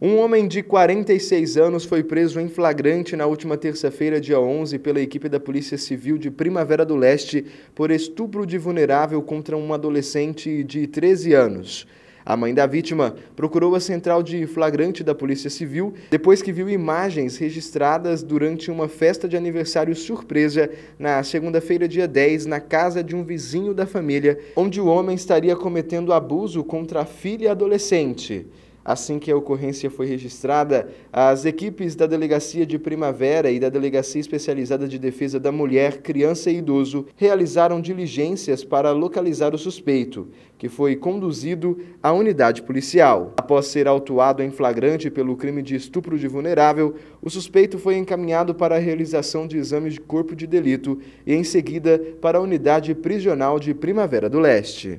Um homem de 46 anos foi preso em flagrante na última terça-feira, dia 11, pela equipe da Polícia Civil de Primavera do Leste por estupro de vulnerável contra um adolescente de 13 anos. A mãe da vítima procurou a central de flagrante da Polícia Civil depois que viu imagens registradas durante uma festa de aniversário surpresa na segunda-feira, dia 10, na casa de um vizinho da família, onde o homem estaria cometendo abuso contra a filha adolescente. Assim que a ocorrência foi registrada, as equipes da Delegacia de Primavera e da Delegacia Especializada de Defesa da Mulher, Criança e Idoso realizaram diligências para localizar o suspeito, que foi conduzido à unidade policial. Após ser autuado em flagrante pelo crime de estupro de vulnerável, o suspeito foi encaminhado para a realização de exames de corpo de delito e, em seguida, para a unidade prisional de Primavera do Leste.